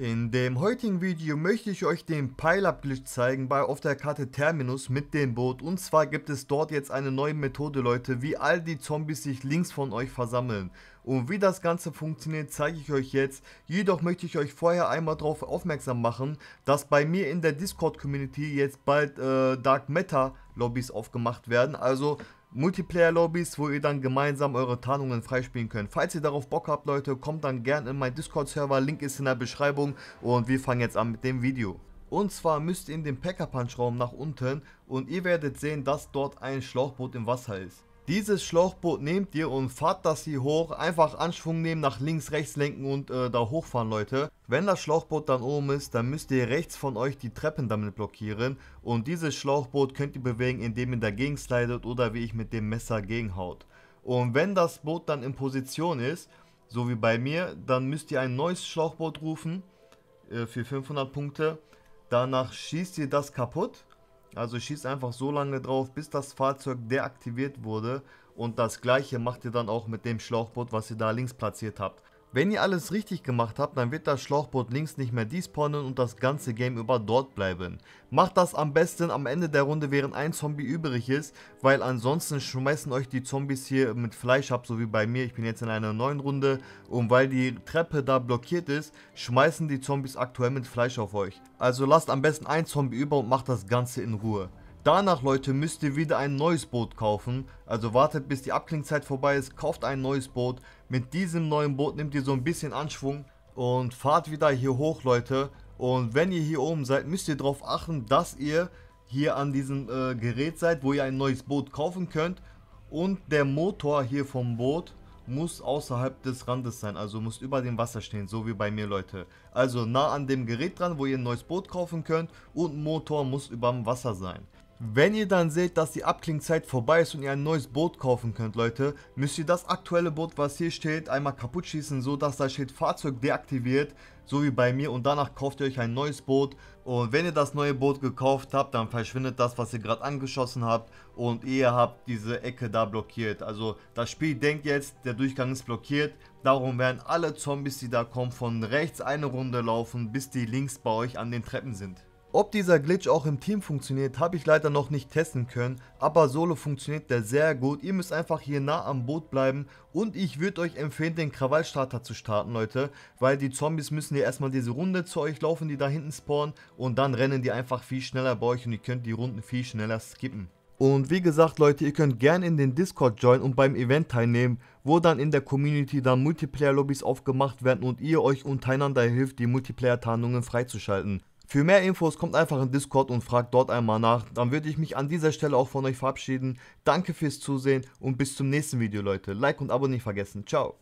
In dem heutigen Video möchte ich euch den Pileup glitch zeigen bei auf der Karte Terminus mit dem Boot und zwar gibt es dort jetzt eine neue Methode Leute, wie all die Zombies sich links von euch versammeln. Und wie das Ganze funktioniert, zeige ich euch jetzt. Jedoch möchte ich euch vorher einmal darauf aufmerksam machen, dass bei mir in der Discord-Community jetzt bald äh, Dark Matter Lobbys aufgemacht werden. Also Multiplayer-Lobbys, wo ihr dann gemeinsam eure Tarnungen freispielen könnt. Falls ihr darauf Bock habt, Leute, kommt dann gerne in meinen Discord-Server, Link ist in der Beschreibung und wir fangen jetzt an mit dem Video. Und zwar müsst ihr in den Packer-Punch-Raum nach unten und ihr werdet sehen, dass dort ein Schlauchboot im Wasser ist. Dieses Schlauchboot nehmt ihr und fahrt das hier hoch. Einfach Anschwung nehmen, nach links, rechts lenken und äh, da hochfahren, Leute. Wenn das Schlauchboot dann oben ist, dann müsst ihr rechts von euch die Treppen damit blockieren. Und dieses Schlauchboot könnt ihr bewegen, indem ihr dagegen slidet oder wie ich mit dem Messer gegenhaut. Und wenn das Boot dann in Position ist, so wie bei mir, dann müsst ihr ein neues Schlauchboot rufen äh, für 500 Punkte. Danach schießt ihr das kaputt also schießt einfach so lange drauf, bis das Fahrzeug deaktiviert wurde. Und das gleiche macht ihr dann auch mit dem Schlauchboot, was ihr da links platziert habt. Wenn ihr alles richtig gemacht habt, dann wird das Schlauchboot links nicht mehr despawnen und das ganze Game über dort bleiben. Macht das am besten am Ende der Runde, während ein Zombie übrig ist, weil ansonsten schmeißen euch die Zombies hier mit Fleisch ab, so wie bei mir. Ich bin jetzt in einer neuen Runde und weil die Treppe da blockiert ist, schmeißen die Zombies aktuell mit Fleisch auf euch. Also lasst am besten ein Zombie über und macht das Ganze in Ruhe. Danach Leute müsst ihr wieder ein neues Boot kaufen, also wartet bis die Abklingzeit vorbei ist, kauft ein neues Boot. Mit diesem neuen Boot nehmt ihr so ein bisschen Anschwung und fahrt wieder hier hoch Leute. Und wenn ihr hier oben seid, müsst ihr darauf achten, dass ihr hier an diesem äh, Gerät seid, wo ihr ein neues Boot kaufen könnt. Und der Motor hier vom Boot muss außerhalb des Randes sein, also muss über dem Wasser stehen, so wie bei mir Leute. Also nah an dem Gerät dran, wo ihr ein neues Boot kaufen könnt und Motor muss über dem Wasser sein. Wenn ihr dann seht, dass die Abklingzeit vorbei ist und ihr ein neues Boot kaufen könnt, Leute, müsst ihr das aktuelle Boot, was hier steht, einmal kaputt schießen, so dass da steht Fahrzeug deaktiviert, so wie bei mir und danach kauft ihr euch ein neues Boot und wenn ihr das neue Boot gekauft habt, dann verschwindet das, was ihr gerade angeschossen habt und ihr habt diese Ecke da blockiert. Also das Spiel denkt jetzt, der Durchgang ist blockiert, darum werden alle Zombies, die da kommen, von rechts eine Runde laufen, bis die links bei euch an den Treppen sind. Ob dieser Glitch auch im Team funktioniert, habe ich leider noch nicht testen können, aber solo funktioniert der sehr gut. Ihr müsst einfach hier nah am Boot bleiben und ich würde euch empfehlen, den Krawallstarter zu starten, Leute, weil die Zombies müssen ja erstmal diese Runde zu euch laufen, die da hinten spawnen und dann rennen die einfach viel schneller bei euch und ihr könnt die Runden viel schneller skippen. Und wie gesagt, Leute, ihr könnt gerne in den Discord joinen und beim Event teilnehmen, wo dann in der Community dann Multiplayer-Lobbys aufgemacht werden und ihr euch untereinander hilft, die Multiplayer-Tarnungen freizuschalten. Für mehr Infos kommt einfach in Discord und fragt dort einmal nach. Dann würde ich mich an dieser Stelle auch von euch verabschieden. Danke fürs Zusehen und bis zum nächsten Video, Leute. Like und Abo nicht vergessen. Ciao.